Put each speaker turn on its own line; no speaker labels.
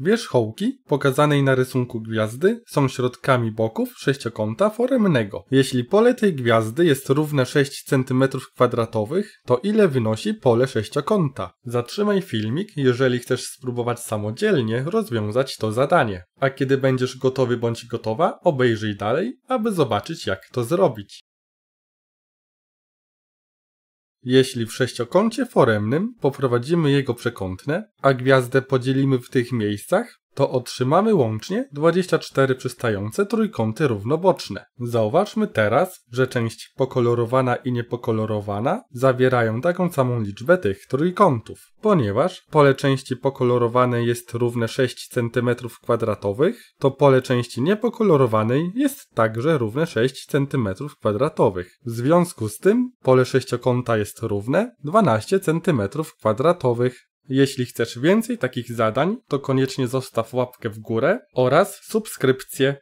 Wierzchołki pokazanej na rysunku gwiazdy są środkami boków sześciokąta foremnego. Jeśli pole tej gwiazdy jest równe 6 cm2, to ile wynosi pole sześciokąta? Zatrzymaj filmik, jeżeli chcesz spróbować samodzielnie rozwiązać to zadanie. A kiedy będziesz gotowy bądź gotowa, obejrzyj dalej, aby zobaczyć jak to zrobić. Jeśli w sześciokącie foremnym poprowadzimy jego przekątne, a gwiazdę podzielimy w tych miejscach, to otrzymamy łącznie 24 przystające trójkąty równoboczne. Zauważmy teraz, że część pokolorowana i niepokolorowana zawierają taką samą liczbę tych trójkątów. Ponieważ pole części pokolorowanej jest równe 6 cm2, to pole części niepokolorowanej jest także równe 6 cm2. W związku z tym pole sześciokąta jest równe 12 cm2. Jeśli chcesz więcej takich zadań, to koniecznie zostaw łapkę w górę oraz subskrypcję.